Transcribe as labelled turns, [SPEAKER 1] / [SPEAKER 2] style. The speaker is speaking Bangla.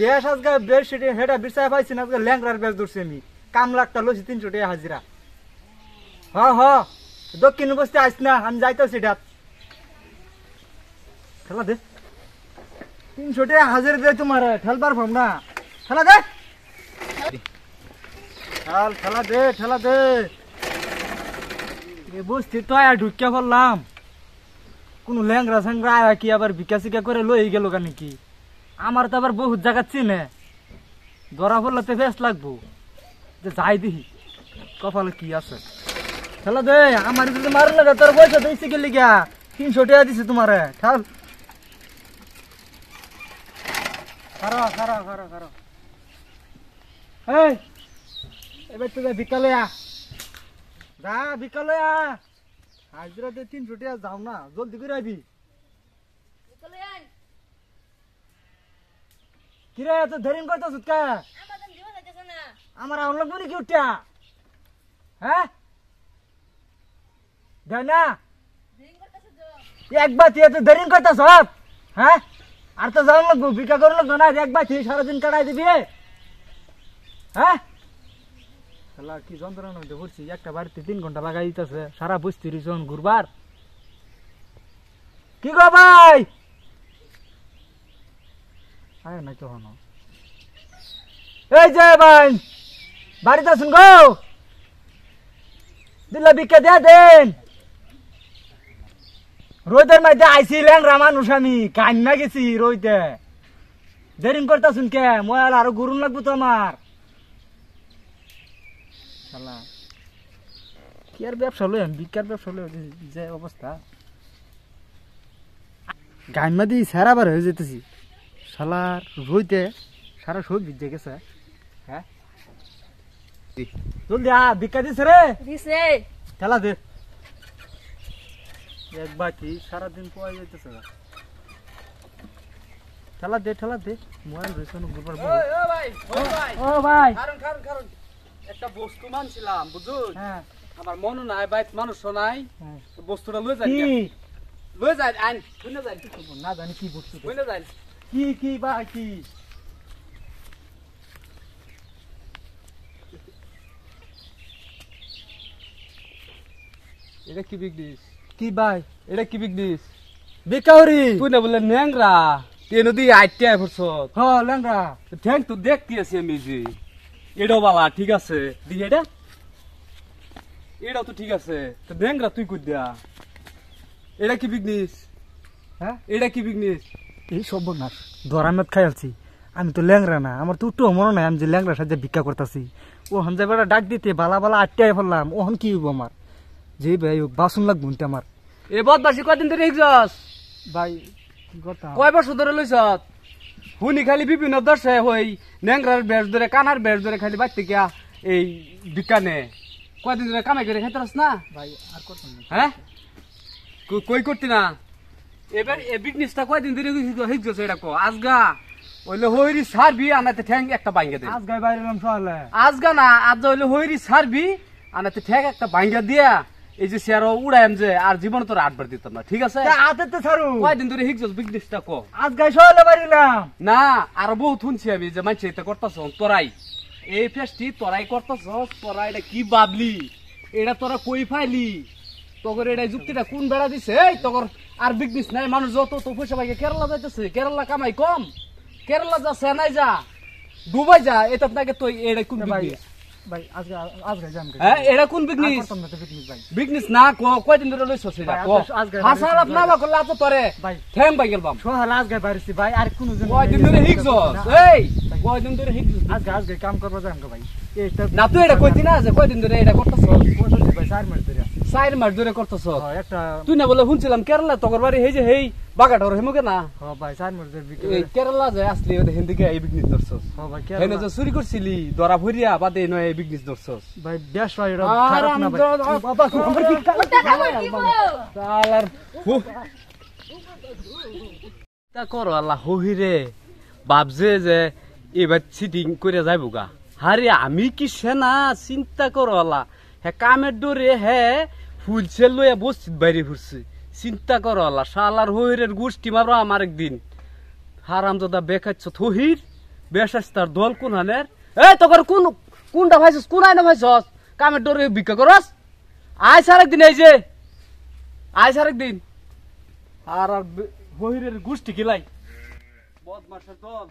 [SPEAKER 1] বেশ আজকে বেশ সেটি সেটা বিচার পাইছি না আজকে ল্যাংরার বেশ ধরছি আমি কামলাকটা লইছি তিনশো টাকা হাজিরা হ হ দক্ষিণ বসতে আইস না আমি যাইতেছি ডাত খেলা দে তিনশো টাকা হাজির দে তোমার খেলবার ফর্ম না খেলা দে আর খেলা দে খেলা দে এ বস্তি তো আয়া ঢুকিয়া ফেললাম কোনো ল্যাংরা স্যাংরা আয়া কি আবার বিকা সিকা করে লই গেল নাকি আমার তো আবার বহুত জায়গা চিনে ধরা পড়লে তো ফেস লাগবো যে যাই দিহি কপালে কি আছে খেলা দে আমার যদি মারুন না তোর পয়সা দিয়েছি গেলি গিয়া তিনশো টাকা দিছি তোমারে ঠাল খারো খারো খারো খারো এই এবার তো বিকালে আ যা বিকালে আ হাজিরা দিয়ে তিনশো টাকা যাও না জলদি করে আবি কিরে এত ধরিম করতেছ কা আমার আউন লাগবে নাকি উঠা হ্যাঁ জানা এক বাতি এত ধরিম করতেছ হ্যাঁ আর তো যাওয়ার লোক বিকা করে লাগবো না এক বাতি সারাদিন কাটাই দিবি হ্যাঁ খেলা কি যন্ত্রণা হইতে করছি একটা বাড়িতে তিন ঘন্টা লাগাই দিতেছে সারা বুঝতে ঘুরবার কি গো ভাই আয় নাই তো হনো এই যে ভাই বাড়িতে আসুন গো দিল্লা বিকে দিয়ে দেন রোদের মধ্যে আইছিলেন রামানুষ আমি কান্না গেছি রইতে দেরিং করতেছুন কে ময়াল আরো গুরুন লাগবো তো আমার শালা কি আর ব্যবসা লই বিকার ব্যবসা লই যে অবস্থা গাইমা দিয়ে সারাবার হয়ে যেতেছি শালার রইতে সারা শহীদ গেছে হ্যাঁ? জলদি আ ভিক্ষা দিছে রে দিছে খেলা দে এক বাকি সারাদিন পোয়া যাইতেছে না ঠেলা দে ঠেলা দে মোবাইল রয়েছে গুরবার ও ভাই ও ভাই ও ভাই কারণ কারণ কারণ একটা
[SPEAKER 2] বস্তু মানছিলাম বুঝুন হ্যাঁ আমার মনে নাই ভাই মানুষ নাই হ্যাঁ। বস্তুটা লয়ে যাই লয়ে যাই আন না জানি কি বস্তু লয়ে যাই
[SPEAKER 1] কি কি বা কি
[SPEAKER 2] এটা কি বিগ ডিশ কি ভাই এটা কি বিগ ডিশ বেকাউরি তুই না বলে ন্যাংরা তুই নদী আইটিয়া ফুরছ হ ল্যাংরা ঠ্যাং তো দেখতে আছি আমি যে এটাও বালা ঠিক আছে দি এটা এটাও তো ঠিক আছে তো ন্যাংরা তুই কই দিয়া
[SPEAKER 1] এটা কি বিগ ডিশ হ্যাঁ এটা কি বিগ এই সর্বনাশ দরামেত খাইলছি আমি তো ল্যাংরা না আমার তো উঠো মনে নাই আমি যে ল্যাংরা সাজে ভিক্ষা করতেছি ও যে বেড়া ডাক দিতে বালা বালা আটটায় ফেললাম ওহন কি হইব আমার যে ভাই বাসন লাগবো আমার
[SPEAKER 2] এ বাসি কদিন ধরে হিকজস ভাই কয় বছর ধরে লইছ শুনি খালি বিভিন্ন দশে হই ন্যাংরার বেস ধরে কানার বেস ধরে খালি বাড়তে গিয়া এই বিকানে কয়দিন ধরে কামাই করে খেতে না
[SPEAKER 1] ভাই আর করতাম
[SPEAKER 2] হ্যাঁ কই করতি না এবার এ বিজনেসটা কয়দিন ধরে হিজগছে এটা কো আজগা ওইলে হইরি সারবি আনাতে ঠ্যাং একটা ভাঙ্গে দে
[SPEAKER 1] আজগা বাইরে এলাম শহরে আজগা না আজ ওইলে
[SPEAKER 2] হইরি সারবি আনাতে ঠ্যাং একটা ভাঙ্গে দিয়া এই যে শেয়ার উড়াইম যে আর জীবন তোর আটবার দিতাম না ঠিক আছে আতে তো ছাড়ু কয়দিন ধরে হিজগছ বিজনেসটা কো আজগা সহলে বাইরিলাম না আর বহুত শুনছি আমি যে মানছে এটা করতাছ তোরাই এই ফেস্টি তোরাই করতাছ তোরা এটা কি বাবলি এটা তোরা কই ফাইলি তগর এটা যুক্তিটা কোন বেড়া দিছে এই তগর আর বিজনেস নাই মানুষ যত তো পয়সা পাইকে কেরালা যাইতেছে কেরালা কামাই কম কেরালা যা চেনাই যা ডুবাই যা এটা আপনাকে তো এটা কোন বিজনেস ভাই হ্যাঁ, না কয়দিন ধরে এটা করতেছ বা ভাই কাম চার মাস ধরে হ্যাঁ, তুই না বলে শুনছিলাম কেরালা তকর বাড়ি হেই যে হেই বাগাটর হেমুকে না হ্যাঁ কেরালা আসলি হিন্দিকে এই বিজনেস হ্যাঁ যে চুরি করছিলি দরা ভরিয়া বাদে নয় এই বিজনেস ধরছস ভাই দেশ ভাই তা করো আল্লাহ হহিরে ভাবছে যে এবার চিটিং করে যাইব হারে আমি কি সেনা চিন্তা করো আল্লাহ হ্যাঁ কামের ডোরে হ্যাঁ ফুলছে লইয়া বস্তিত বাইরে ঘুরছে চিন্তা করো আল্লাহ সালার হইরের গোষ্ঠী মারো আমার একদিন হারামজাদা বেকাচ্ছ থহির বেশাস্তার দল কোন হানের এ তোর কোন কোনটা ভাইছস কোন আইনা ভাইছস কামের ডোরে ভিক্ষা করস আয় সার একদিন এই যে আয় সার
[SPEAKER 1] একদিন আর হইরের বহিরের গোষ্ঠী গিলাই বদমাশের দল